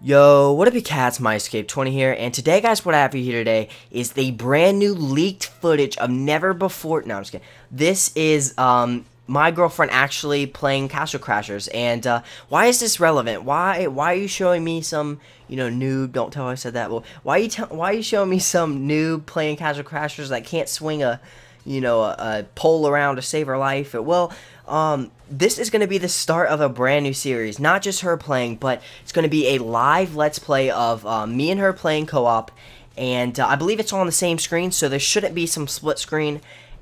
Yo, what up you cats, MyScape20 here, and today guys, what I have for you here today is the brand new leaked footage of never before, no I'm just kidding, this is, um, my girlfriend actually playing Castle Crashers, and, uh, why is this relevant? Why, why are you showing me some, you know, noob, don't tell I said that, well, why are you, why are you showing me some noob playing Castle Crashers that can't swing a, you know, a, a pole around to save her life. Well, um, this is going to be the start of a brand new series. Not just her playing, but it's going to be a live Let's Play of uh, me and her playing co-op. And uh, I believe it's all on the same screen, so there shouldn't be some split screen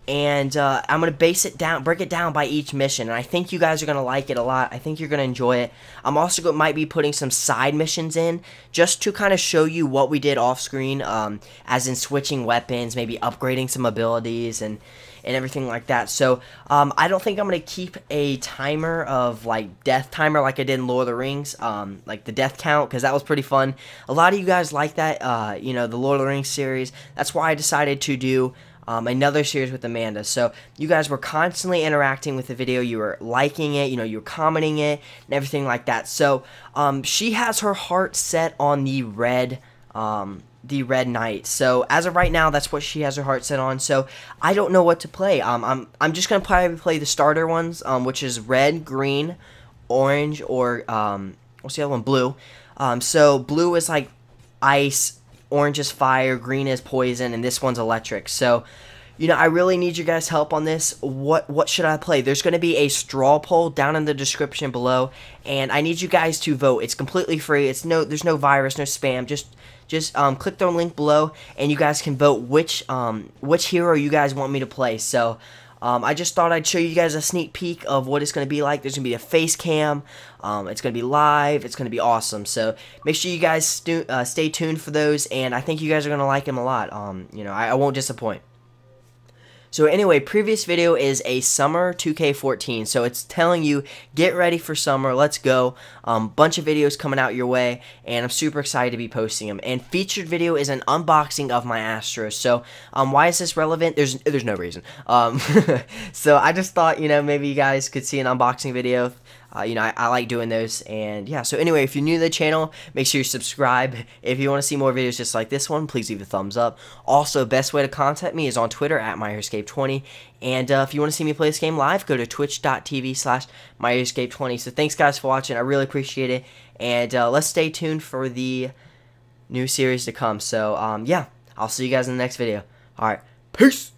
and uh, I'm gonna base it down, break it down by each mission. And I think you guys are gonna like it a lot. I think you're gonna enjoy it. I'm also might be putting some side missions in just to kind of show you what we did off screen, um, as in switching weapons, maybe upgrading some abilities and and everything like that. So um, I don't think I'm gonna keep a timer of like death timer like I did in Lord of the Rings, um, like the death count, because that was pretty fun. A lot of you guys like that, uh, you know, the Lord of the Rings series. That's why I decided to do um, another series with Amanda. So you guys were constantly interacting with the video. You were liking it, you know, you were commenting it and everything like that. So um, she has her heart set on the red. Um, the Red Knight. So as of right now, that's what she has her heart set on. So I don't know what to play. Um, I'm I'm just gonna probably play the starter ones, um, which is red, green, orange, or um, what's the other one? Blue. Um, so blue is like ice, orange is fire, green is poison, and this one's electric. So, you know, I really need your guys' help on this. What what should I play? There's going to be a straw poll down in the description below, and I need you guys to vote. It's completely free. It's no there's no virus, no spam. Just just um, click the link below, and you guys can vote which um, which hero you guys want me to play. So. Um, I just thought I'd show you guys a sneak peek of what it's going to be like. There's going to be a face cam. Um, it's going to be live. It's going to be awesome. So make sure you guys uh, stay tuned for those, and I think you guys are going to like them a lot. Um, you know, I, I won't disappoint. So anyway, previous video is a summer 2K14, so it's telling you, get ready for summer, let's go. Um, bunch of videos coming out your way, and I'm super excited to be posting them. And featured video is an unboxing of my Astros, so um, why is this relevant? There's there's no reason. Um, so I just thought, you know, maybe you guys could see an unboxing video uh, you know, I, I, like doing those. And yeah, so anyway, if you're new to the channel, make sure you subscribe. If you want to see more videos just like this one, please leave a thumbs up. Also, best way to contact me is on Twitter at MyEarscape20. And uh, if you want to see me play this game live, go to twitch.tv slash MyEarscape20. So thanks, guys, for watching. I really appreciate it. And uh, let's stay tuned for the new series to come. So um, yeah, I'll see you guys in the next video. All right, peace!